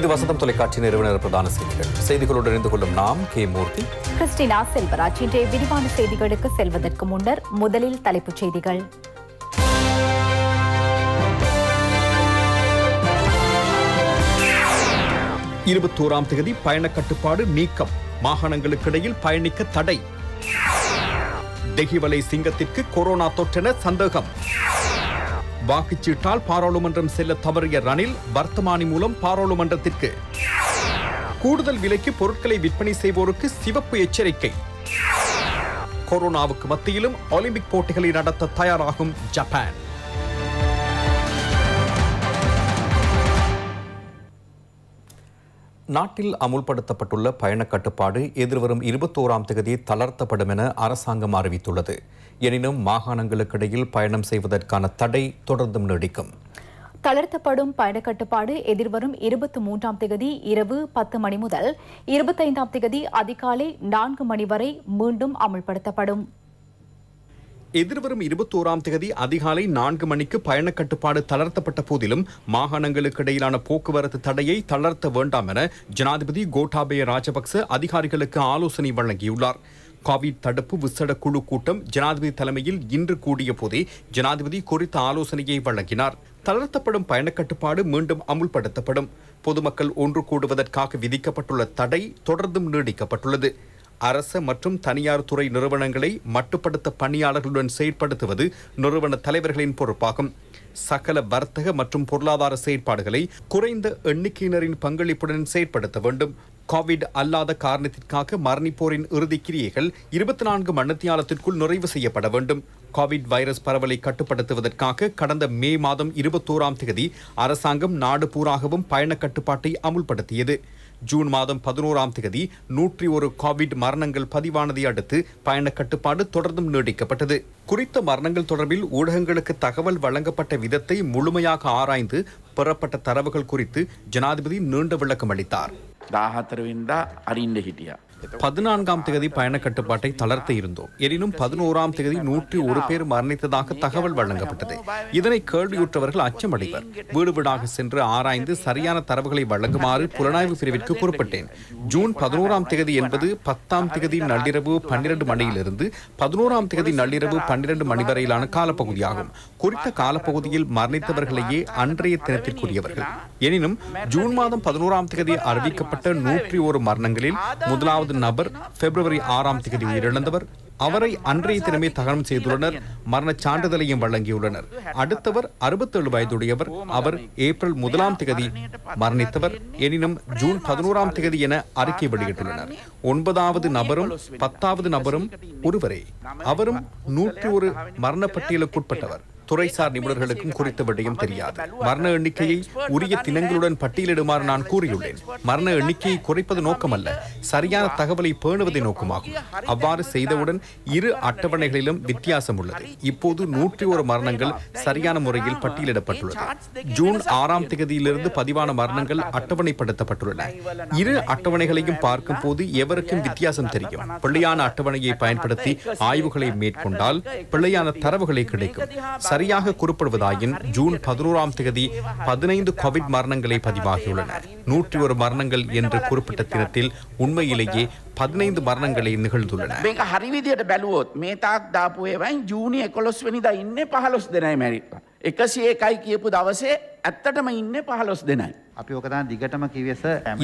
இது வசந்தம் தொலைக்காட்சி நிறுவனர் பிரதான செய்திகள் செய்திகளுடன் இணைந்து கொள்ளும் நாம் கே மூர்த்தி கிறிஸ்டினா செல்வராஜ் இன்றைய விரிவான செய்திகளுக்கு செல்வதற்கு முன்னர் முதலில் தலைப்புச் செய்திகள் இருபத்தோராம் தேதி பயண கட்டுப்பாடு நீக்கம் மாகாணங்களுக்கு இடையில் பயணிக்க தடை தெகிவலை சிங்கத்திற்கு கொரோனா தொற்றென சந்தேகம் வாக்குச்சீட்டால் பாராளுமன்றம் செல்ல தவறிய ரணில் வர்த்தமானி மூலம் பாராளுமன்றத்திற்கு கூடுதல் விலைக்கு பொருட்களை விற்பனை செய்வோருக்கு சிவப்பு எச்சரிக்கை கொரோனாவுக்கு மத்தியிலும் ஒலிம்பிக் போட்டிகளை நடத்த தயாராகும் ஜப்பான் நாட்டில் அமுல்படுத்தப்பட்டுள்ள பயணக் கட்டுப்பாடு எதிர்வரும் இருபத்தோராம் தேதி தளர்த்தப்படும் என அரசாங்கம் அறிவித்துள்ளது எனினும் மாகாணங்களுக்கிடையில் பயணம் செய்வதற்கான தடை தொடர்ந்தும் நீடிக்கும் தளர்த்தப்படும் பயணக்கட்டுப்பாடு எதிர்வரும் இருபத்தி மூன்றாம் தேதி இரவு பத்து மணி முதல் இருபத்தைந்தாம் தேதி அதிகாலை நான்கு மணி வரை மீண்டும் அமுல்படுத்தப்படும் எதிர்வரும் இருபத்தோராம் தேதி அதிகாலை நான்கு மணிக்கு பயணக் கட்டுப்பாடு தளர்த்தப்பட்ட போதிலும் மாகாணங்களுக்கு இடையிலான போக்குவரத்து தடையை தளர்த்த வேண்டாம் என ஜனாதிபதி கோட்டாபய ராஜபக்ச அதிகாரிகளுக்கு ஆலோசனை வழங்கியுள்ளார் கோவிட் தடுப்பு விசட குழு கூட்டம் ஜனாதிபதி தலைமையில் இன்று கூடிய போதே ஜனாதிபதி குறித்த ஆலோசனையை வழங்கினார் தளர்த்தப்படும் பயணக்கட்டுப்பாடு மீண்டும் அமுல்படுத்தப்படும் பொதுமக்கள் ஒன்று கூடுவதற்காக விதிக்கப்பட்டுள்ள தடை தொடர்ந்தும் நீடிக்கப்பட்டுள்ளது அரசு மற்றும் தனியார் துறை நிறுவனங்களை மட்டுப்படுத்த பணியாளர்களுடன் செயற்படுத்துவது நிறுவன தலைவர்களின் பொறுப்பாகும் சகல வர்த்தக மற்றும் பொருளாதார செயற்பாடுகளை குறைந்த எண்ணிக்கையினரின் பங்களிப்புடன் செயற்படுத்த வேண்டும் கோவிட் அல்லாத காரணத்திற்காக மரணிப்போரின் இறுதி கிரியைகள் இருபத்தி நான்கு மண்ணத்தியாலத்திற்குள் நிறைவு செய்யப்பட வேண்டும் கோவிட் வைரஸ் பரவலை கட்டுப்படுத்துவதற்காக கடந்த மே மாதம் இருபத்தோராம் தேதி அரசாங்கம் நாடு பூராகவும் பயண கட்டுப்பாட்டை அமுல்படுத்தியது ஜூன் மாதம் பதினோராம் தேதி நூற்றி ஒரு கோவிட் மரணங்கள் பதிவானதை அடுத்து பயண கட்டுப்பாடு தொடர்ந்தும் நீடிக்கப்பட்டது குறித்த மரணங்கள் தொடர்பில் ஊடகங்களுக்கு தகவல் வழங்கப்பட்ட விதத்தை முழுமையாக ஆராய்ந்து பெறப்பட்ட தரவுகள் குறித்து ஜனாதிபதி நீண்ட விளக்கம் அளித்தார் දාහතරවෙන්දා අරින්න හිටියා. பதினான்காம் தேதி பயண கட்டுப்பாட்டை தளர்த்த இருந்தோம் எனினும் பதினோராம் தேதி நூற்றி ஒரு பேர் மரணித்ததாக தகவல் வழங்கப்பட்டது இதனை கேள்வியுற்றவர்கள் அச்சமடைவர் வீடு வீடாக சென்று ஆராய்ந்து சரியான தரவுகளை வழங்குமாறு புலனாய்வு பிரிவிற்கு பொறுப்பட்டேன் ஜூன் பதினோராம் தேதி என்பது பத்தாம் தேதி நள்ளிரவு பன்னிரண்டு மணியிலிருந்து பதினோராம் தேதி நள்ளிரவு பன்னிரண்டு மணி வரையிலான காலப்பகுதியாகும் குறித்த காலப்பகுதியில் மரணித்தவர்களையே அன்றைய தினத்திற்குரியவர்கள் எனினும் ஜூன் மாதம் பதினோராம் தேதி அறிவிக்கப்பட்ட நூற்றி ஒரு மரணங்களில் முதலாவது மூன்றாவது நபர் பிப்ரவரி ஆறாம் தேதி உயிரிழந்தவர் அவரை அன்றைய தினமே தகனம் செய்துள்ளனர் மரண சான்றிதழையும் வழங்கியுள்ளனர் அடுத்தவர் அறுபத்தேழு வயதுடையவர் அவர் ஏப்ரல் முதலாம் தேதி மரணித்தவர் எனினும் ஜூன் பதினோராம் தேதி என அறிக்கை வெளியிட்டுள்ளனர் ஒன்பதாவது நபரும் பத்தாவது நபரும் ஒருவரே அவரும் நூற்றி ஒரு மரணப்பட்டியலுக்குட்பட்டவர் துறைசார் நிபுணர்களுக்கும் குறித்த விடயம் தெரியாது மரண எண்ணிக்கையை உரிய தினங்களுடன் பட்டியலிடுமாறு நான் கூறியுள்ளேன் மரண எண்ணிக்கையை குறைப்பது நோக்கமல்ல சரியான தகவலை பேணுவதை நோக்கமாகும் அவ்வாறு செய்தவுடன் இரு அட்டவணைகளிலும் வித்தியாசம் உள்ளது இப்போது நூற்றி ஒரு மரணங்கள் சரியான முறையில் பட்டியலிடப்பட்டுள்ளது ஜூன் ஆறாம் தேதியிலிருந்து பதிவான மரணங்கள் அட்டவணைப்படுத்தப்பட்டுள்ளன இரு அட்டவணைகளையும் பார்க்கும் போது எவருக்கும் வித்தியாசம் தெரியும் பிள்ளையான அட்டவணையை பயன்படுத்தி ஆய்வுகளை மேற்கொண்டால் பிள்ளையான தரவுகளை கிடைக்கும் சரியாக குறிப்பிடுவதாயின் ஜூன் பதினோராம் தேதி பதினைந்து கோவிட் மரணங்களை பதிவாகியுள்ளன நூற்றி ஒரு மரணங்கள் என்று குறிப்பிட்ட தினத்தில் உண்மையிலேயே பதினைந்து மரணங்களை நிகழ்ந்துள்ளன එකසිඒ එකයි කියපු දවසේ ඇත්තටම ඉන්න පහලොස් දෙනයි.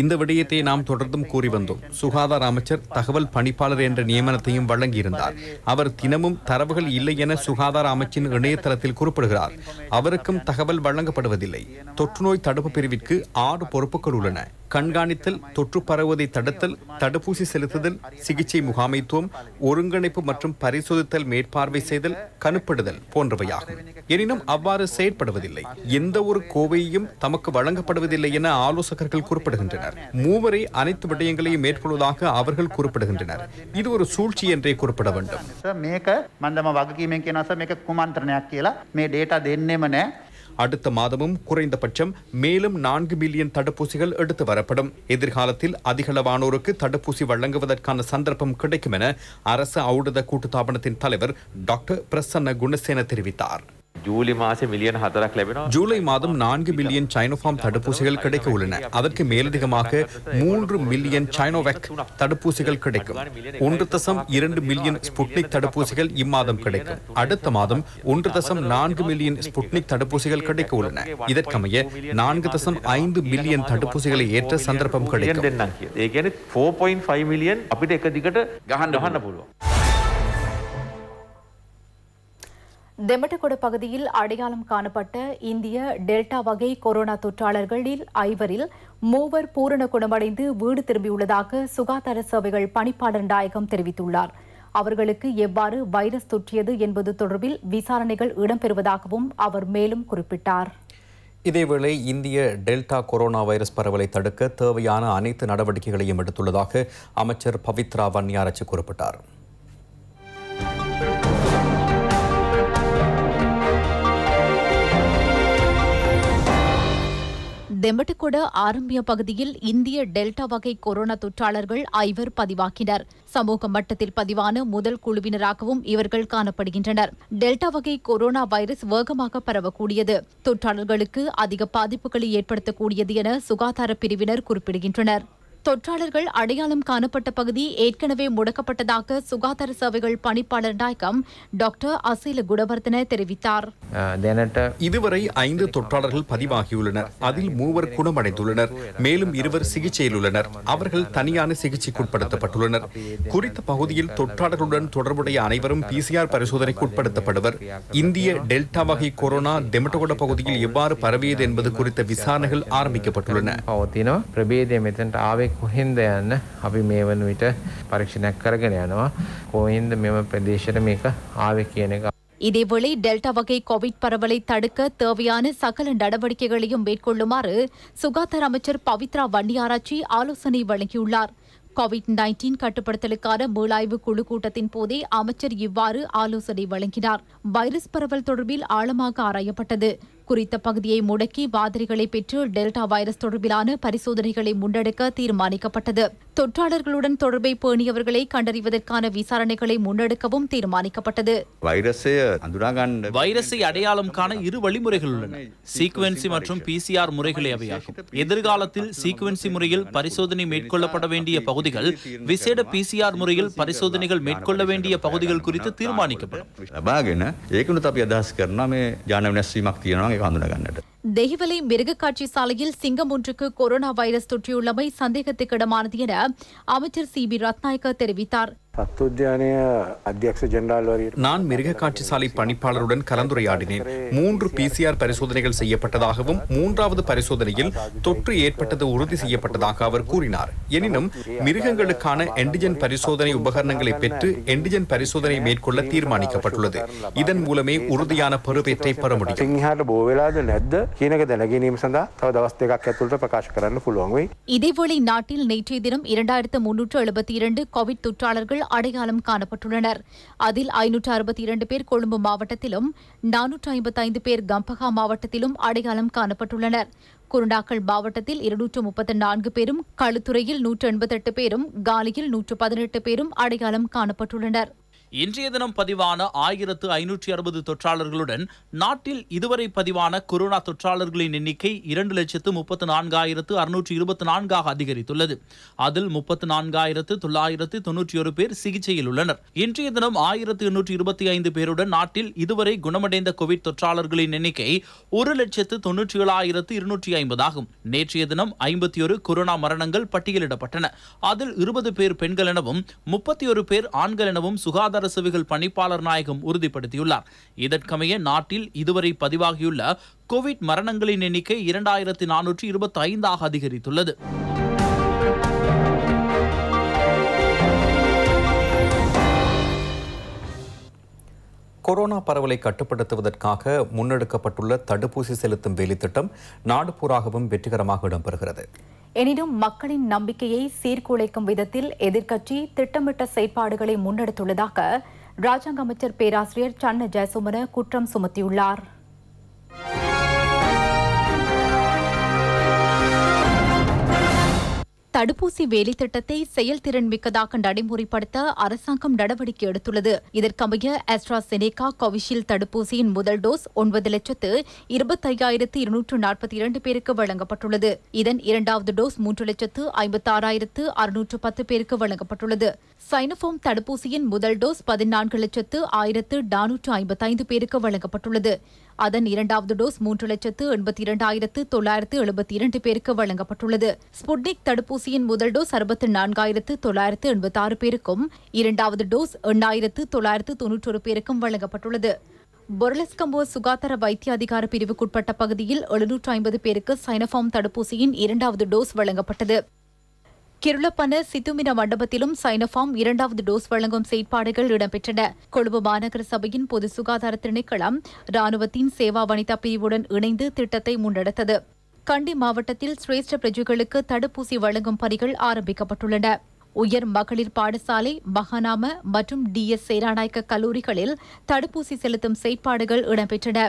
இந்த விடயத்தை நாம் தொடர்ந்தும் கூறி வந்தோம் சுகாதார அமைச்சர் தகவல் பணிப்பாளர் என்ற நியமனத்தையும் வழங்கியிருந்தார் அவர் தினமும் தரவுகள் இல்லை என சுகாதார அமைச்சின் இணையதளத்தில் குறிப்பிடுகிறார் அவருக்கும் தகவல் வழங்கப்படுவதில்லை தொற்றுநோய் தடுப்பு பிரிவிற்கு ஆறு பொறுப்புகள் உள்ளன கண்காணித்தல் தொற்று பரவுவதை தடுத்தல் தடுப்பூசி செலுத்துதல் சிகிச்சை முகாமைத்துவம் ஒருங்கிணைப்பு மற்றும் பரிசோதித்தல் மேற்பார்வை செய்தல் கணுப்படுதல் போன்றவையாகும் எனினும் அவ்வாறு செயற்படுவதில்லை எந்த ஒரு கோவையும் தமக்கு வழங்கப்படுவதில்லை இல்லை என ஆலோசகர்கள் குறிப்பிடுகின்றனர் மூவரை அனைத்து விடயங்களையும் மேற்கொள்வதாக அவர்கள் குறிப்பிடுகின்றனர் இது ஒரு சூழ்ச்சி என்றே குறிப்பிட வேண்டும் அடுத்த மாதமும் குறைந்தபட்சம் மேலும் நான்கு மில்லியன் தடுப்பூசிகள் எடுத்து வரப்படும் எதிர்காலத்தில் அதிகளவானோருக்கு தடுப்பூசி வழங்குவதற்கான சந்தர்ப்பம் கிடைக்கும் என அரசு ஔடத கூட்டுத்தாபனத்தின் தலைவர் டாக்டர் பிரசன்ன குணசேன தெரிவித்தார் ஜூலை மாதம் மில்லியன் ஜூலை மாதம் நான்கு மில்லியன் சைனோஃபார்ம் தடுப்பூசிகள் கிடைக்க உள்ளன அதற்கு மேலதிகமாக மூன்று மில்லியன் சைனோவேக் தடுப்பூசிகள் கிடைக்கும் ஒன்று தசம் இரண்டு மில்லியன் ஸ்புட்னிக் தடுப்பூசிகள் இம்மாதம் கிடைக்கும் அடுத்த மாதம் ஒன்று தசம் நான்கு மில்லியன் ஸ்புட்னிக் தடுப்பூசிகள் கிடைக்க உள்ளன இதற்கமைய நான்கு தசம் ஐந்து மில்லியன் தடுப்பூசிகளை ஏற்ற சந்தர்ப்பம் கிடைக்கும் அப்படியே கதிக்கட்டு கஹன் கஹன் போடுவோம் தெம்பட்டகொடு பகுதியில் அடையாளம் காணப்பட்ட இந்திய டெல்டா வகை கொரோனா தொற்றாளர்களில் ஐவரில் மூவர் பூரண குணமடைந்து வீடு திரும்பியுள்ளதாக சுகாதார சேவைகள் பணிப்பாளர் நாயகம் தெரிவித்துள்ளார் அவர்களுக்கு எவ்வாறு வைரஸ் தொற்றியது என்பது தொடர்பில் விசாரணைகள் இடம்பெறுவதாகவும் அவர் மேலும் குறிப்பிட்டார் இதேவேளை இந்திய டெல்டா கொரோனா வைரஸ் பரவலை தடுக்க தேவையான அனைத்து நடவடிக்கைகளையும் எடுத்துள்ளதாக அமைச்சர் பவித்ரா வன்னியாராச்சி குறிப்பிட்டார் தெம்பட்டுக்குட ஆரம்பிய பகுதியில் இந்திய டெல்டா வகை கொரோனா தொற்றாளர்கள் ஐவர் பதிவாக்கினர் சமூக மட்டத்தில் பதிவான முதல் குழுவினராகவும் இவர்கள் காணப்படுகின்றனர் டெல்டா வகை கொரோனா வைரஸ் வேகமாக பரவக்கூடியது தொற்றாளர்களுக்கு அதிக பாதிப்புகளை ஏற்படுத்தக்கூடியது என சுகாதார பிரிவினர் குறிப்பிடுகின்றனர் தொற்றாளர்கள் அடையாளம் காணப்பட்ட பகுதி ஏற்கனவே முடக்கப்பட்டதாக சுகாதார சேவைகள் பணிப்பாளர் நாயகம் டாக்டர் அசில குணவர்தன தெரிவித்தார் இதுவரை ஐந்து தொற்றாளர்கள் பதிவாகியுள்ளனர் அதில் மூவர் குணமடைந்துள்ளனர் மேலும் இருவர் சிகிச்சையில் உள்ளனர் அவர்கள் தனியான சிகிச்சைக்குட்படுத்தப்பட்டுள்ளனர் குறித்த பகுதியில் தொற்றாளர்களுடன் தொடர்புடைய அனைவரும் பிசிஆர் பரிசோதனைக்கு உட்படுத்தப்படுவர் இந்திய டெல்டா வகை கொரோனா டெமட்டோகோட பகுதியில் எவ்வாறு பரவியது என்பது குறித்த விசாரணைகள் ஆரம்பிக்கப்பட்டுள்ளன කොහෙන්ද යන්න අපි මේ වන විට පරීක්ෂණයක් කරගෙන යනවා කොහෙන්ද මෙම ප්‍රදේශයට මේක ආවේ කියන එක இதேவேளை டெல்டா வகை கோவிட் பரவலை தடுக்க தேவையான சகல நடவடிக்கைகளையும் மேற்கொள்ளுமாறு சுகாதார அமைச்சர் பவித்ரா வண்டியாராச்சி ஆலோசனை வழங்கியுள்ளார் கோவிட் நைன்டீன் கட்டுப்படுத்தலுக்கான மீளாய்வு குழு கூட்டத்தின் போதே அமைச்சர் இவ்வாறு ஆலோசனை வழங்கினார் வைரஸ் பரவல் தொடர்பில் ஆழமாக ஆராயப்பட்டது குறித்த பகுதியை முடக்கி மாதிரிகளை பெற்று டெல்டா வைரஸ் தொடர்பிலான பரிசோதனைகளை முன்னெடுக்க தீர்மானிக்கப்பட்டது தொற்றாளர்களுடன் தொடர்பை பேணியவர்களை கண்டறிவதற்கான விசாரணைகளை முன்னெடுக்கவும் தீர்மானிக்கப்பட்டது வைரஸை அடையாளம் காண இரு வழிமுறைகள் உள்ளன சீக்வென்சி மற்றும் பிசிஆர் முறைகளை அவையாகும் எதிர்காலத்தில் சீக்வென்சி முறையில் பரிசோதனை மேற்கொள்ளப்பட வேண்டிய பகுதிகள் விசேட பிசிஆர் முறையில் பரிசோதனைகள் மேற்கொள்ள வேண்டிய பகுதிகள் குறித்து தீர்மானிக்கப்படும் தெஹிவலை மிருக காட்சி சாலையில் சிங்கம் ஒன்றுக்கு கொரோனா வைரஸ் தொற்றியுள்ளமை சந்தேகத்துக்கிடமானது என அமைச்சர் சி பி ரத்நாயக்க தெரிவித்தார் நான் மிருக காட்சிசாலை பணிப்பாளருடன் கலந்துரையாடினேன் மூன்று பிசிஆர் பரிசோதனைகள் செய்யப்பட்டதாகவும் மூன்றாவது பரிசோதனையில் தொற்று ஏற்பட்டது உறுதி செய்யப்பட்டதாக அவர் கூறினார் எனினும் மிருகங்களுக்கான என்டிஜென் பரிசோதனை உபகரணங்களை பெற்று என்டிஜென் பரிசோதனை மேற்கொள்ள தீர்மானிக்கப்பட்டுள்ளது இதன் மூலமே உறுதியான பெறுபேற்றை பெற முடியும் இதேவேளை நாட்டில் நேற்றைய தினம் இரண்டாயிரத்து முன்னூற்று எழுபத்தி இரண்டு கோவிட் தொற்றாளர்கள் அடையாளம் காணப்பட்டுள்ளனர் அதில் ஐநூற்று அறுபத்தி இரண்டு பேர் கொழும்பு மாவட்டத்திலும் நானூற்று ஐம்பத்தைந்து பேர் கம்பகா மாவட்டத்திலும் அடையாளம் காணப்பட்டுள்ளனர் குருண்டாக்கல் மாவட்டத்தில் இருநூற்று முப்பத்தி நான்கு பேரும் களுத்துறையில் நூற்று எண்பத்தெட்டு பேரும் காலியில் நூற்று பதினெட்டு பேரும் அடையாளம் காணப்பட்டுள்ளனர் இன்றைய தினம் பதிவான ஆயிரத்து ஐநூற்றி அறுபது தொற்றாளர்களுடன் நாட்டில் இதுவரை பதிவான கொரோனா தொற்றாளர்களின் எண்ணிக்கை இரண்டு லட்சத்து முப்பத்து நான்காயிரத்து அறுநூற்றி இருபத்தி நான்காக அதிகரித்துள்ளது அதில் முப்பத்து நான்காயிரத்து தொள்ளாயிரத்து தொன்னூற்றி ஒரு பேர் சிகிச்சையில் உள்ளனர் இன்றைய தினம் ஆயிரத்து எண்ணூற்றி இருபத்தி ஐந்து பேருடன் நாட்டில் இதுவரை குணமடைந்த கோவிட் தொற்றாளர்களின் எண்ணிக்கை ஒரு லட்சத்து தொன்னூற்றி ஏழாயிரத்து இருநூற்றி ஐம்பது ஆகும் நேற்றைய தினம் ஐம்பத்தி ஒரு கொரோனா மரணங்கள் பட்டியலிடப்பட்டன அதில் இருபது பேர் பெண்கள் எனவும் முப்பத்தி ஒரு பேர் ஆண்கள் எனவும் சுகாதார சுகாதார சேவைகள் பணிப்பாளர் நாயகம் உறுதிப்படுத்தியுள்ளார் இதற்கமைய நாட்டில் இதுவரை பதிவாகியுள்ள கோவிட் மரணங்களின் எண்ணிக்கை இரண்டாயிரத்தி நானூற்றி இருபத்தி ஐந்தாக அதிகரித்துள்ளது கொரோனா பரவலை கட்டுப்படுத்துவதற்காக முன்னெடுக்கப்பட்டுள்ள தடுப்பூசி செலுத்தும் வேலைத்திட்டம் நாடு பூராகவும் வெற்றிகரமாக இடம்பெறுகிறது எனினும் மக்களின் நம்பிக்கையை சீர்குலைக்கும் விதத்தில் எதிர்க்கட்சி திட்டமிட்ட செயற்பாடுகளை முன்னெடுத்துள்ளதாக ராஜாங்க அமைச்சர் பேராசிரியர் சன்ன ஜெயசுமன குற்றம் சுமத்தியுள்ளார் தடுப்பூசி வேலை திட்டத்தை செயல்திறன் மிக்கதாக நடைமுறைப்படுத்த அரசாங்கம் நடவடிக்கை எடுத்துள்ளது இதற்கமைய அஸ்ட்ராசெனேகா கோவிஷீல்டு தடுப்பூசியின் முதல் டோஸ் ஒன்பது லட்சத்து இருபத்தையாயிரத்து இருநூற்று நாற்பத்தி இரண்டு பேருக்கு வழங்கப்பட்டுள்ளது இதன் இரண்டாவது டோஸ் மூன்று லட்சத்து ஐம்பத்தாறாயிரத்து அறுநூற்று பத்து பேருக்கு வழங்கப்பட்டுள்ளது சைனோஃபோம் தடுப்பூசியின் முதல் டோஸ் பதினான்கு லட்சத்து ஆயிரத்து நானூற்று ஐம்பத்தைந்து பேருக்கு வழங்கப்பட்டுள்ளது அதன் இரண்டாவது டோஸ் மூன்று லட்சத்து எண்பத்தி இரண்டாயிரத்து தொள்ளாயிரத்து எழுபத்தி இரண்டு பேருக்கு வழங்கப்பட்டுள்ளது ஸ்புட்னிக் தடுப்பூசியின் முதல் டோஸ் அறுபத்தி நான்காயிரத்து தொள்ளாயிரத்து எண்பத்தாறு பேருக்கும் இரண்டாவது டோஸ் எண்ணாயிரத்து தொள்ளாயிரத்து தொன்னூற்றொரு பேருக்கும் வழங்கப்பட்டுள்ளது பொர்லஸ்கம்போ சுகாதார வைத்திய அதிகார பிரிவுக்குட்பட்ட பகுதியில் எழுநூற்று ஐம்பது பேருக்கு சைனஃபார்ம் தடுப்பூசியின் இரண்டாவது டோஸ் வழங்கப்பட்டது கிருளப்பன சித்துமின மண்டபத்திலும் சைனஃபார்ம் இரண்டாவது டோஸ் வழங்கும் செயற்பாடுகள் இடம்பெற்றன கொழும்பு மாநகர சபையின் பொது சுகாதார திணைக்களம் ராணுவத்தின் சேவா வனிதா பிரிவுடன் இணைந்து திட்டத்தை முன்னெடுத்தது கண்டி மாவட்டத்தில் சிரேஷ்ட பிரஜைகளுக்கு தடுப்பூசி வழங்கும் பணிகள் ஆரம்பிக்கப்பட்டுள்ளன உயர் மகளிர் பாடசாலை மகாநாம மற்றும் டி எஸ் சேராநாயக்க கல்லூரிகளில் தடுப்பூசி செலுத்தும் செயற்பாடுகள் இடம்பெற்றன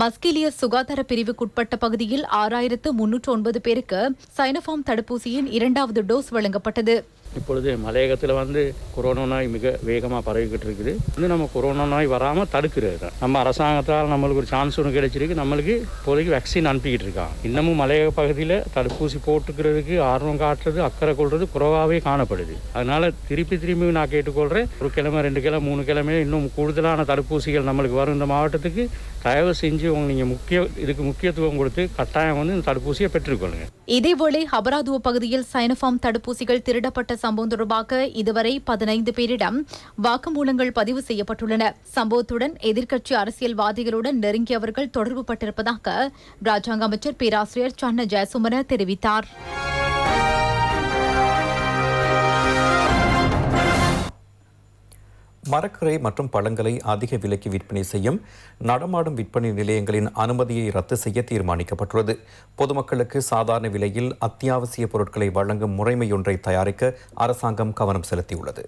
மஸ்கிலிய சுகாதார பிரிவுக்குட்பட்ட பகுதியில் ஆறாயிரத்து முன்னூற்று ஒன்பது பேருக்கு சைனோஃபார்ம் தடுப்பூசியின் இரண்டாவது டோஸ் வழங்கப்பட்டது இப்பொழுது மலையகத்தில் வந்து கொரோனா நோய் மிக வேகமாக பரவிக்கிட்டு இருக்குது வந்து நம்ம கொரோனா நோய் வராமல் தடுக்கிறது தான் நம்ம அரசாங்கத்தால் நம்மளுக்கு ஒரு சான்ஸ் ஒன்று கிடைச்சிருக்கு நம்மளுக்கு இப்போதைக்கு வேக்சின் அனுப்பிக்கிட்டு இருக்காங்க இன்னமும் மலையக பகுதியில் தடுப்பூசி போட்டுக்கிறதுக்கு ஆர்வம் காட்டுறது அக்கறை கொள்வது குறைவாகவே காணப்படுது அதனால் திருப்பி திரும்பி நான் கேட்டுக்கொள்கிறேன் ஒரு கிழமை ரெண்டு கிழமை மூணு கிழமை இன்னும் கூடுதலான தடுப்பூசிகள் நம்மளுக்கு வரும் இந்த மாவட்டத்துக்கு தயவு செஞ்சு உங்க நீங்கள் முக்கிய இதுக்கு முக்கியத்துவம் கொடுத்து கட்டாயம் வந்து இந்த தடுப்பூசியை பெற்றுக்கொள்ளுங்க இதேவேளை ஹபராதுவ பகுதியில் சைனஃபார்ம் தடுப்பூசிகள் திருடப்பட்ட சம்பவம் தொடர்பாக இதுவரை பதினைந்து பேரிடம் வாக்குமூலங்கள் பதிவு செய்யப்பட்டுள்ளன சம்பவத்துடன் எதிர்க்கட்சி அரசியல்வாதிகளுடன் நெருங்கியவர்கள் தொடர்பு பட்டிருப்பதாக ராஜாங்க அமைச்சர் பேராசிரியர் சன்ன ஜெயசுமன தெரிவித்தார் மரக்கரை மற்றும் பழங்களை அதிக விலைக்கு விற்பனை செய்யும் நடமாடும் விற்பனை நிலையங்களின் அனுமதியை ரத்து செய்ய தீர்மானிக்கப்பட்டுள்ளது பொதுமக்களுக்கு சாதாரண விலையில் அத்தியாவசிய பொருட்களை வழங்கும் முறைமையொன்றை தயாரிக்க அரசாங்கம் கவனம் செலுத்தியுள்ளது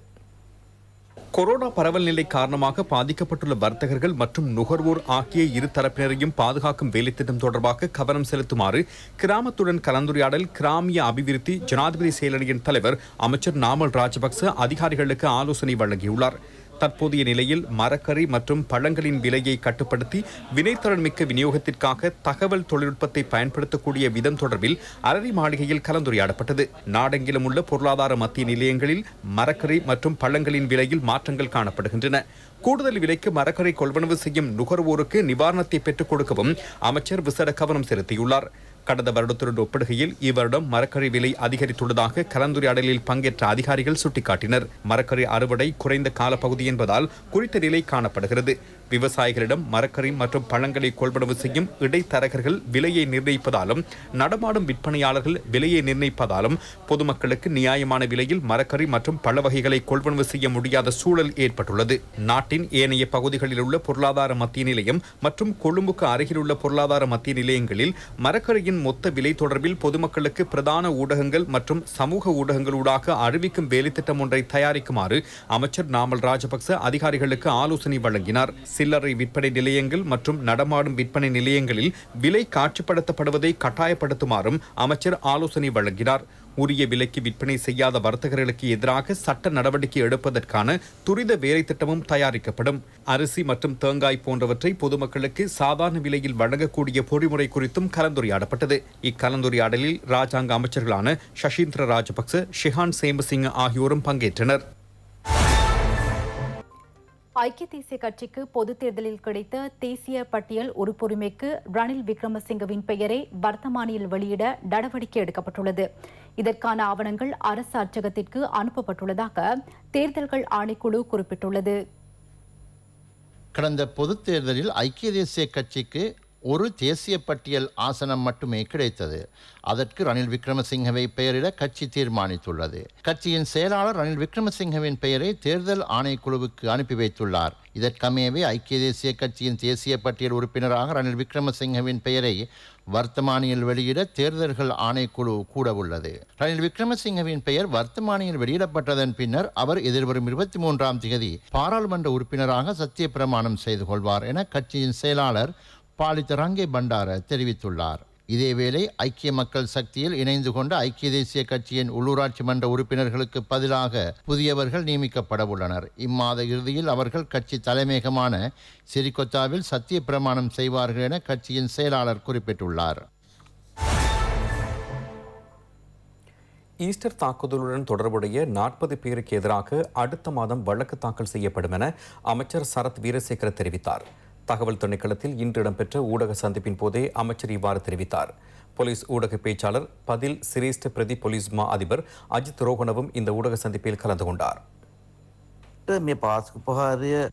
கொரோனா பரவல் நிலை காரணமாக பாதிக்கப்பட்டுள்ள வர்த்தகர்கள் மற்றும் நுகர்வோர் ஆகிய இரு தரப்பினரையும் பாதுகாக்கும் வேலைத்திட்டம் தொடர்பாக கவனம் செலுத்துமாறு கிராமத்துடன் கலந்துரையாடல் கிராமிய அபிவிருத்தி ஜனாதிபதி செயலணியின் தலைவர் அமைச்சர் நாமல் ராஜபக்ச அதிகாரிகளுக்கு ஆலோசனை வழங்கியுள்ளார் தற்போதைய நிலையில் மரக்கறி மற்றும் பழங்களின் விலையை கட்டுப்படுத்தி வினைத்திறன் மிக்க விநியோகத்திற்காக தகவல் தொழில்நுட்பத்தை பயன்படுத்தக்கூடிய விதம் தொடர்பில் அரவி மாளிகையில் கலந்துரையாடப்பட்டது நாடெங்கிலும் உள்ள பொருளாதார மத்திய நிலையங்களில் மரக்கறி மற்றும் பழங்களின் விலையில் மாற்றங்கள் காணப்படுகின்றன கூடுதல் விலைக்கு மரக்கறை கொள்வனவு செய்யும் நுகர்வோருக்கு நிவாரணத்தை பெற்றுக் கொடுக்கவும் அமைச்சர் விசேட கவனம் செலுத்தியுள்ளார் கடந்த வருடத்துடன் ஒப்பிடுகையில் இவ்வருடம் மரக்கறி விலை அதிகரித்துள்ளதாக கலந்துரையாடலில் பங்கேற்ற அதிகாரிகள் சுட்டிக்காட்டினர் மரக்கறி அறுவடை குறைந்த காலப்பகுதி என்பதால் குறித்த நிலை காணப்படுகிறது விவசாயிகளிடம் மரக்கறி மற்றும் பழங்களை கொள்வனவு செய்யும் இடைத்தரகர்கள் விலையை நிர்ணயிப்பதாலும் நடமாடும் விற்பனையாளர்கள் விலையை நிர்ணயிப்பதாலும் பொதுமக்களுக்கு நியாயமான விலையில் மரக்கறி மற்றும் பழ வகைகளை கொள்வனவு செய்ய முடியாத சூழல் ஏற்பட்டுள்ளது நாட்டின் ஏனைய பகுதிகளில் உள்ள பொருளாதார மத்திய நிலையம் மற்றும் கொழும்புக்கு அருகிலுள்ள பொருளாதார மத்திய நிலையங்களில் மரக்கறியின் மொத்த விலை தொடர்பில் பொதுமக்களுக்கு பிரதான ஊடகங்கள் மற்றும் சமூக ஊடகங்களூடாக அறிவிக்கும் வேலைத்திட்டம் ஒன்றை தயாரிக்குமாறு அமைச்சர் நாமல் ராஜபக்ச அதிகாரிகளுக்கு ஆலோசனை வழங்கினார் சில்லறை விற்பனை நிலையங்கள் மற்றும் நடமாடும் விற்பனை நிலையங்களில் விலை காட்சிப்படுத்தப்படுவதை கட்டாயப்படுத்துமாறும் அமைச்சர் ஆலோசனை வழங்கினார் உரிய விலைக்கு விற்பனை செய்யாத வர்த்தகர்களுக்கு எதிராக சட்ட நடவடிக்கை எடுப்பதற்கான துரித வேலை திட்டமும் தயாரிக்கப்படும் அரிசி மற்றும் தேங்காய் போன்றவற்றை பொதுமக்களுக்கு சாதாரண விலையில் வழங்கக்கூடிய பொறிமுறை குறித்தும் கலந்துரையாடப்பட்டது இக்கலந்துரையாடலில் ராஜாங்க அமைச்சர்களான சசீந்திர ராஜபக்சே ஷிஹான் சேமசிங் ஆகியோரும் பங்கேற்றனர் ஐக்கிய தேசிய கட்சிக்கு பொதுத் தேர்தலில் கிடைத்த தேசிய பட்டியல் உறுப்புரிமைக்கு ரணில் விக்ரமசிங்கவின் பெயரை வர்த்தமானியில் வெளியிட நடவடிக்கை எடுக்கப்பட்டுள்ளது இதற்கான ஆவணங்கள் அரசு அச்சகத்திற்கு அனுப்பப்பட்டுள்ளதாக தேர்தல்கள் ஆணைக்குழு குறிப்பிட்டுள்ளது கடந்த பொதுத் தேர்தலில் ஐக்கிய தேசிய கட்சிக்கு ஒரு தேசிய பட்டியல் ஆசனம் மட்டுமே கிடைத்தது அதற்கு ரணில் விக்ரமசிங்கவை பெயரிட கட்சி தீர்மானித்துள்ளது கட்சியின் செயலாளர் ரணில் விக்ரமசிங்கவின் பெயரை தேர்தல் ஆணைக்குழுவுக்கு அனுப்பி வைத்துள்ளார் இதற்கமையவே ஐக்கிய தேசிய கட்சியின் தேசிய பட்டியல் உறுப்பினராக ரணில் விக்ரமசிங்கவின் பெயரை வர்த்தமானியில் வெளியிட தேர்தல்கள் ஆணைக்குழு கூட உள்ளது ரணில் விக்ரமசிங்கவின் பெயர் வர்த்தமானியில் வெளியிடப்பட்டதன் பின்னர் அவர் எதிர்வரும் இருபத்தி மூன்றாம் தேதி பாராளுமன்ற உறுப்பினராக சத்திய பிரமாணம் செய்து கொள்வார் என கட்சியின் செயலாளர் பாலித்த ரங்கே பண்டார தெரிவித்துள்ளார் இதேவேளை ஐக்கிய மக்கள் சக்தியில் இணைந்து கொண்ட ஐக்கிய தேசிய கட்சியின் உள்ளூராட்சி மன்ற உறுப்பினர்களுக்கு பதிலாக புதியவர்கள் நியமிக்கப்பட உள்ளனர் இம்மாத இறுதியில் அவர்கள் கட்சி தலைமையகமான சிறிகொத்தாவில் சத்திய பிரமாணம் செய்வார்கள் என கட்சியின் செயலாளர் குறிப்பிட்டுள்ளார் ஈஸ்டர் தாக்குதலுடன் தொடர்புடைய நாற்பது பேருக்கு எதிராக அடுத்த மாதம் வழக்கு தாக்கல் செய்யப்படும் என அமைச்சர் சரத் வீரசேகர தெரிவித்தார் தகவல் திணைக்களத்தில் இன்று இடம்பெற்ற ஊடக சந்திப்பின் போதே அமைச்சர் இவ்வாறு தெரிவித்தார் போலீஸ் ஊடக பேச்சாளர் பதில் சிரேஷ்ட பிரதி போலீஸ் மா அதிபர் அஜித் ரோகணவும் இந்த ஊடக சந்திப்பில் கலந்து கொண்டார்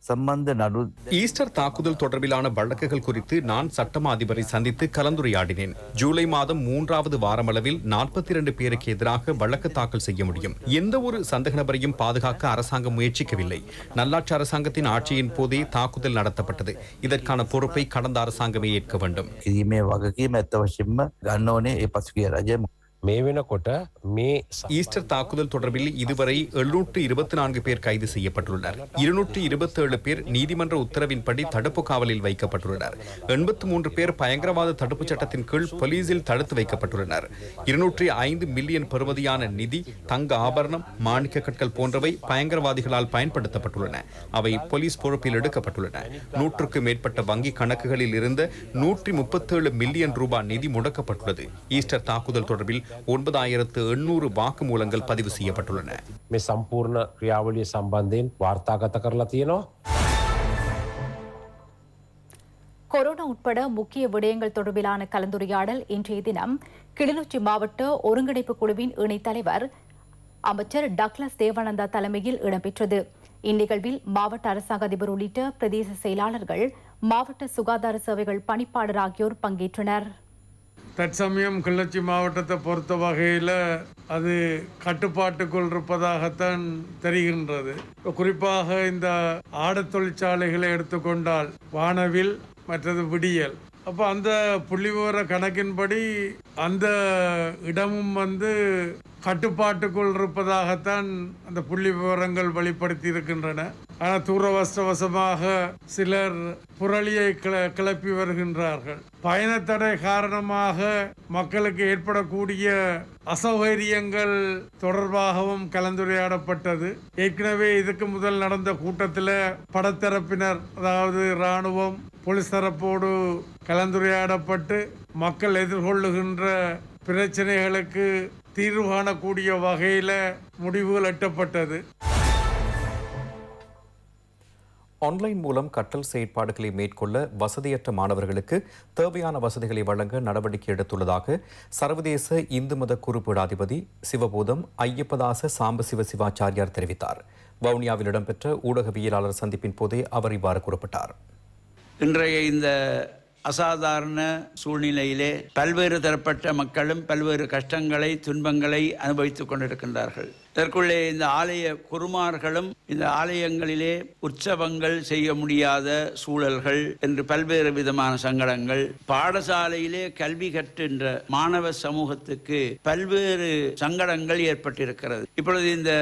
சம்பந்த நடு ஈஸ்டர் தாக்குதல் தொடர்பிலான வழக்குகள் குறித்து நான் சட்டமா அதிபரை சந்தித்து கலந்துரையாடினேன் ஜூலை மாதம் மூன்றாவது வாரமளவில் நாற்பத்தி இரண்டு பேருக்கு எதிராக வழக்கு தாக்கல் செய்ய முடியும் எந்த ஒரு சந்தேக நபரையும் பாதுகாக்க அரசாங்கம் முயற்சிக்கவில்லை நல்லாட்சி அரசாங்கத்தின் ஆட்சியின் போதே தாக்குதல் நடத்தப்பட்டது இதற்கான பொறுப்பை கடந்த அரசாங்கமே ஏற்க வேண்டும் இதுமே வகையும் எத்தவசியம் ஈஸ்டர் தாக்குதல் தொடர்பில் இதுவரை எழுநூற்று இருபத்தி நான்கு பேர் கைது செய்யப்பட்டுள்ளனர் இருநூற்று இருபத்தி ஏழு பேர் நீதிமன்ற உத்தரவின்படி தடுப்பு காவலில் வைக்கப்பட்டுள்ளனர் எண்பத்தி மூன்று பேர் பயங்கரவாத தடுப்பு சட்டத்தின் கீழ் போலீசில் தடுத்து வைக்கப்பட்டுள்ளனர் இருநூற்றி ஐந்து மில்லியன் பருவதியான நிதி தங்க ஆபரணம் மாணிக்க கற்கள் போன்றவை பயங்கரவாதிகளால் பயன்படுத்தப்பட்டுள்ளன அவை போலீஸ் பொறுப்பில் எடுக்கப்பட்டுள்ளன நூற்றுக்கு மேற்பட்ட வங்கி கணக்குகளில் இருந்த நூற்றி முப்பத்தேழு மில்லியன் ரூபாய் நிதி முடக்கப்பட்டுள்ளது ஈஸ்டர் தாக்குதல் தொடர்பில் ஒன்பதாயிரத்து எண்ணூறு வாக்குமூலங்கள் பதிவு செய்யப்பட்டுள்ளன கொரோனா உட்பட முக்கிய விடயங்கள் தொடர்பிலான கலந்துரையாடல் இன்றைய தினம் கிளிநொச்சி மாவட்ட ஒருங்கிணைப்பு குழுவின் இணைத் தலைவர் அமைச்சர் டக்ளஸ் தேவானந்தா தலைமையில் இடம்பெற்றது இந்நிகழ்வில் மாவட்ட அரசாங்க அதிபர் உள்ளிட்ட பிரதேச செயலாளர்கள் மாவட்ட சுகாதார சேவைகள் பணிப்பாளர் ஆகியோர் பங்கேற்றனர் தற்சமயம் கிளர்ச்சி மாவட்டத்தை பொறுத்த வகையில் அது கட்டுப்பாட்டுக்குள் இருப்பதாகத்தான் தெரிகின்றது குறிப்பாக இந்த ஆடு தொழிற்சாலைகளை எடுத்துக்கொண்டால் வானவில் மற்றது விடியல் அப்போ அந்த புள்ளி விவர கணக்கின்படி அந்த இடமும் வந்து கட்டுப்பாட்டுக்குள் இருப்பதாகத்தான் அந்த புள்ளி விவரங்கள் வெளிப்படுத்தி இருக்கின்றன ஆனால் தூரவசவசமாக சிலர் புரளியை கிளப்பி வருகின்றார்கள் பயணத்தடை காரணமாக மக்களுக்கு ஏற்படக்கூடிய அசௌகரியங்கள் தொடர்பாகவும் கலந்துரையாடப்பட்டது ஏற்கனவே இதுக்கு முதல் நடந்த கூட்டத்தில் படத்தரப்பினர் அதாவது இராணுவம் போலீஸ் தரப்போடு கலந்துரையாடப்பட்டு மக்கள் எதிர்கொள்ளுகின்ற பிரச்சனைகளுக்கு தீர்வு காணக்கூடிய வகையில் முடிவுகள் எட்டப்பட்டது ஆன்லைன் மூலம் கற்றல் செயற்பாடுகளை மேற்கொள்ள வசதியற்ற மாணவர்களுக்கு தேவையான வசதிகளை வழங்க நடவடிக்கை எடுத்துள்ளதாக சர்வதேச இந்து மத குறிப்பீடாதிபதி சிவபூதம் ஐயப்பதாச சாம்பசிவ சிவாச்சாரியார் தெரிவித்தார் வவுனியாவில் இடம்பெற்ற ஊடகவியலாளர் சந்திப்பின் போதே அவர் இவ்வாறு குறிப்பிட்டார் இன்றைய இந்த அசாதாரண சூழ்நிலையிலே பல்வேறு தரப்பட்ட மக்களும் பல்வேறு கஷ்டங்களை துன்பங்களை அனுபவித்துக் கொண்டிருக்கின்றார்கள் இதற்குள்ளே இந்த ஆலய குருமார்களும் இந்த ஆலயங்களிலே உற்சவங்கள் செய்ய முடியாத சூழல்கள் என்று பல்வேறு விதமான சங்கடங்கள் பாடசாலையிலே கல்வி கற்றுகின்ற மாணவ சமூகத்துக்கு பல்வேறு சங்கடங்கள் ஏற்பட்டிருக்கிறது இப்பொழுது இந்த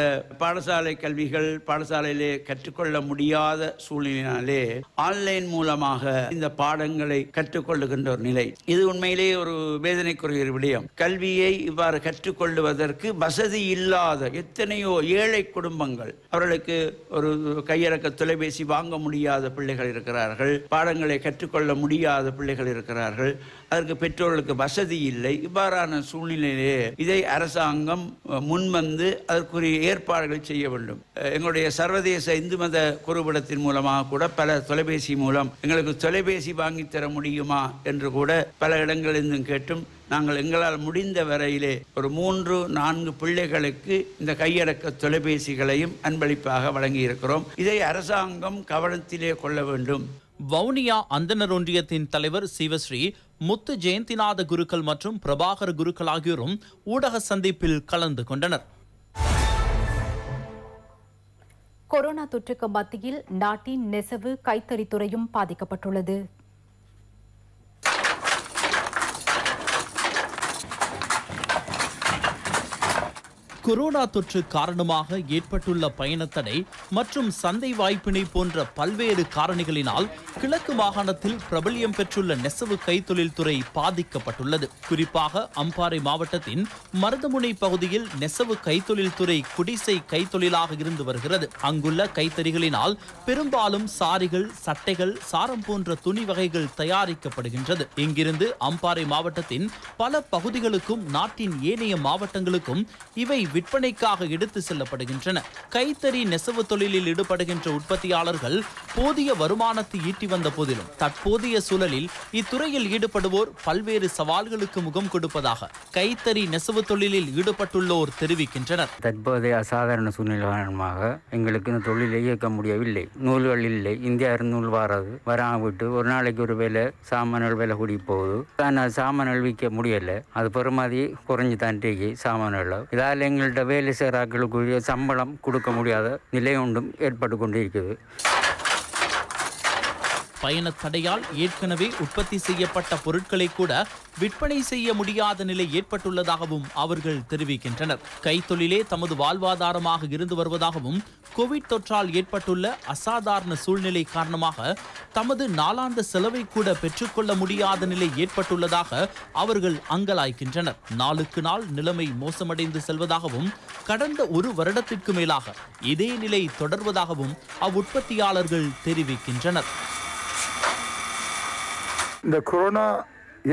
பாடசாலை கல்விகள் பாடசாலையிலே கற்றுக்கொள்ள முடியாத சூழ்நிலையினாலே ஆன்லைன் மூலமாக இந்த பாடங்களை கற்றுக்கொள்ளுகின்ற ஒரு நிலை இது உண்மையிலேயே ஒரு வேதனைக்குரிய விடயம் கல்வியை இவ்வாறு கற்றுக்கொள்வதற்கு வசதி இல்லாத எத்தனையோ ஏழை குடும்பங்கள் அவர்களுக்கு ஒரு கையிறக்க தொலைபேசி வாங்க முடியாத பிள்ளைகள் இருக்கிறார்கள் பாடங்களை கற்றுக்கொள்ள முடியாத பிள்ளைகள் இருக்கிறார்கள் அதற்கு பெற்றோர்களுக்கு வசதி இல்லை இவ்வாறான சூழ்நிலையிலே இதை அரசாங்கம் முன்வந்து அதற்குரிய ஏற்பாடுகள் செய்ய வேண்டும் எங்களுடைய சர்வதேச இந்து மத குறுபடத்தின் மூலமாக கூட பல தொலைபேசி மூலம் எங்களுக்கு தொலைபேசி வாங்கி தர முடியுமா என்று கூட பல இடங்களிலிருந்தும் கேட்டும் நாங்கள் எங்களால் முடிந்த வரையிலே ஒரு மூன்று நான்கு பிள்ளைகளுக்கு இந்த கையடக்க தொலைபேசிகளையும் அன்பளிப்பாக வழங்கியிருக்கிறோம் இதை அரசாங்கம் கவனத்திலே கொள்ள வேண்டும் வவுனியா அந்தனர் ஒன்றியத்தின் தலைவர் சிவஸ்ரீ முத்து ஜெயந்திநாத குருக்கள் மற்றும் பிரபாகர் குருக்கள் ஆகியோரும் ஊடக சந்திப்பில் கலந்து கொண்டனர் கொரோனா தொற்றுக்கு மத்தியில் நாட்டின் நெசவு கைத்தறித்துறையும் பாதிக்கப்பட்டுள்ளது கொரோனா தொற்று காரணமாக ஏற்பட்டுள்ள பயணத்தடை மற்றும் சந்தை வாய்ப்பினை போன்ற பல்வேறு காரணிகளினால் கிழக்கு மாகாணத்தில் பிரபல்யம் பெற்றுள்ள நெசவு கைத்தொழில் துறை பாதிக்கப்பட்டுள்ளது குறிப்பாக அம்பாறை மாவட்டத்தின் மருதமுனை பகுதியில் நெசவு கைத்தொழில் துறை குடிசை கைத்தொழிலாக இருந்து வருகிறது அங்குள்ள கைத்தறிகளினால் பெரும்பாலும் சாரிகள் சட்டைகள் சாரம் போன்ற துணி வகைகள் தயாரிக்கப்படுகின்றது இங்கிருந்து அம்பாறை மாவட்டத்தின் பல பகுதிகளுக்கும் நாட்டின் ஏனைய மாவட்டங்களுக்கும் இவை விற்பனைக்காக எடுத்து செல்லப்படுகின்றன கைத்தறி நெசவு தொழிலில் ஈடுபடுகின்ற உற்பத்தியாளர்கள் போதிய வருமானத்தை ஈட்டி வந்த போதிலும் தற்போதைய சூழலில் இத்துறையில் ஈடுபடுவோர் பல்வேறு சவால்களுக்கு முகம் கொடுப்பதாக கைத்தறி நெசவு தொழிலில் ஈடுபட்டுள்ளோர் தெரிவிக்கின்றனர் தற்போதைய அசாதாரண சூழ்நிலை காரணமாக எங்களுக்கு இந்த தொழிலை இயக்க முடியவில்லை நூல்கள் இல்லை இந்தியா நூல் வாரது வராம விட்டு ஒரு நாளைக்கு ஒரு வேலை சாமான்கள் வேலை கூடி போகுது ஆனால் சாமான்கள் விற்க அது பெருமாதி குறைஞ்சு தான் சாமான்கள் இதால் எங்கள்கிட்ட வேலை செய்கிற சம்பளம் கொடுக்க முடியாத நிலை ஒன்றும் ஏற்பட்டு கொண்டிருக்குது பயண தடையால் ஏற்கனவே உற்பத்தி செய்யப்பட்ட பொருட்களை கூட விற்பனை செய்ய முடியாத நிலை ஏற்பட்டுள்ளதாகவும் அவர்கள் தெரிவிக்கின்றனர் கைத்தொழிலே தமது வாழ்வாதாரமாக இருந்து வருவதாகவும் கோவிட் தொற்றால் ஏற்பட்டுள்ள அசாதாரண சூழ்நிலை காரணமாக தமது நாளாந்த செலவை கூட பெற்றுக்கொள்ள முடியாத நிலை ஏற்பட்டுள்ளதாக அவர்கள் அங்கலாய்க்கின்றனர் நாளுக்கு நாள் நிலைமை மோசமடைந்து செல்வதாகவும் கடந்த ஒரு வருடத்திற்கு மேலாக இதே நிலை தொடர்வதாகவும் அவ்வுற்பத்தியாளர்கள் தெரிவிக்கின்றனர் இந்த கொரோனா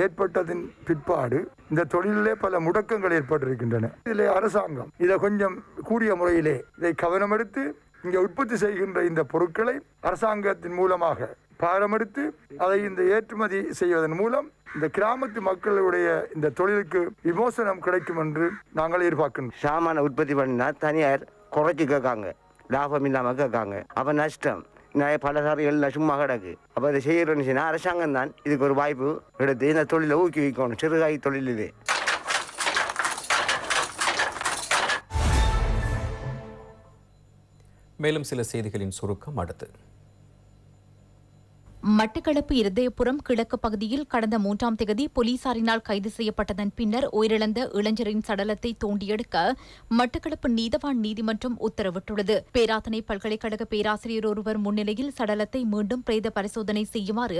ஏற்பட்டதின் பிற்பாடு இந்த தொழிலே பல முடக்கங்கள் ஏற்பட்டிருக்கின்றன இதில் அரசாங்கம் இதை கொஞ்சம் கூடிய முறையிலே இதை கவனம் எடுத்து இங்கே உற்பத்தி செய்கின்ற இந்த பொருட்களை அரசாங்கத்தின் மூலமாக பாரமெடுத்து அதை இந்த ஏற்றுமதி செய்வதன் மூலம் இந்த கிராமத்து மக்களுடைய இந்த தொழிலுக்கு விமோசனம் கிடைக்கும் என்று நாங்கள் எதிர்பார்க்கணும் சாமான உற்பத்தி பண்ணினா தனியார் குறைச்சி கேட்காங்க லாபம் இல்லாமல் கேட்காங்க அவன் நஷ்டம் நிறைய சபைகள் சும்மா கிடக்கு அப்போ அதை செய்யறோன்னு அரசாங்கம் தான் இதுக்கு ஒரு வாய்ப்பு எடுத்து இந்த தொழிலை வைக்கணும் சிறுகாய் தொழில் மேலும் சில செய்திகளின் சுருக்கம் அடுத்து மட்டக்களப்பு இருதயபுரம் கிழக்கு பகுதியில் கடந்த மூன்றாம் தேதி போலீசாரினால் கைது செய்யப்பட்டதன் பின்னர் உயிரிழந்த இளைஞரின் சடலத்தை தோண்டியெடுக்க மட்டக்களப்பு நீதவான் நீதிமன்றம் உத்தரவிட்டுள்ளது பேராத்தனை பல்கலைக்கழக பேராசிரியர் ஒருவர் முன்னிலையில் சடலத்தை மீண்டும் பிரேத பரிசோதனை செய்யுமாறு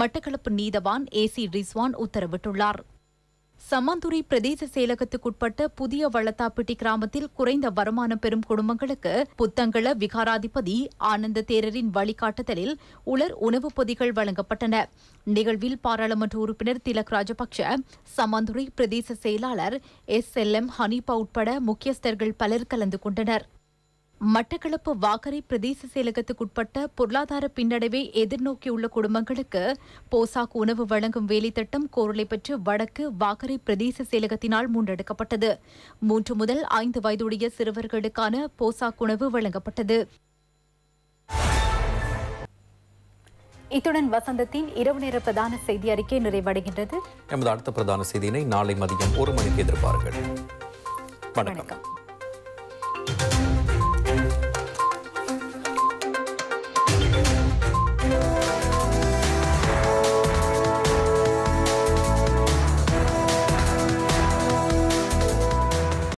மட்டக்களப்பு நீதவான் ஏ சி ரிஸ்வான் உத்தரவிட்டுள்ளார் சம்மந்துறை பிரதேச செயலகத்துக்குட்பட்ட புதிய வள்ளத்தாப்பிட்டி கிராமத்தில் குறைந்த வருமானம் பெறும் குடும்பங்களுக்கு புத்தங்கள விகாராதிபதி ஆனந்த தேரரின் வழிகாட்டுதலில் உலர் உணவுப் பொதிகள் வழங்கப்பட்டன நிகழ்வில் பாராளுமன்ற உறுப்பினர் திலக் ராஜபக்ஷ சம்மந்துறை பிரதேச செயலாளர் எஸ் எல் எம் ஹனீபா உட்பட முக்கியஸ்தர்கள் பலர் கலந்து கொண்டனர் மட்டக்களப்பு வாக்கரை பிரதேச செயலகத்துக்குட்பட்ட பொருளாதார பின்னடைவை எதிர்நோக்கியுள்ள குடும்பங்களுக்கு போசாக் உணவு வழங்கும் வேலைத்திட்டம் கோரலை பெற்று வடக்கு வாக்கரை பிரதேச செயலகத்தினால் முன்னெடுக்கப்பட்டது மூன்று முதல் ஐந்து வயதுடைய சிறுவர்களுக்கான போசாக் உணவு வழங்கப்பட்டது இத்துடன் வசந்தத்தின் இரவு நேர பிரதான செய்தி அறிக்கை நிறைவடைகின்றது எமது அடுத்த பிரதான செய்தியினை நாளை மதியம் ஒரு மணிக்கு எதிர்பாருங்கள் வணக்கம்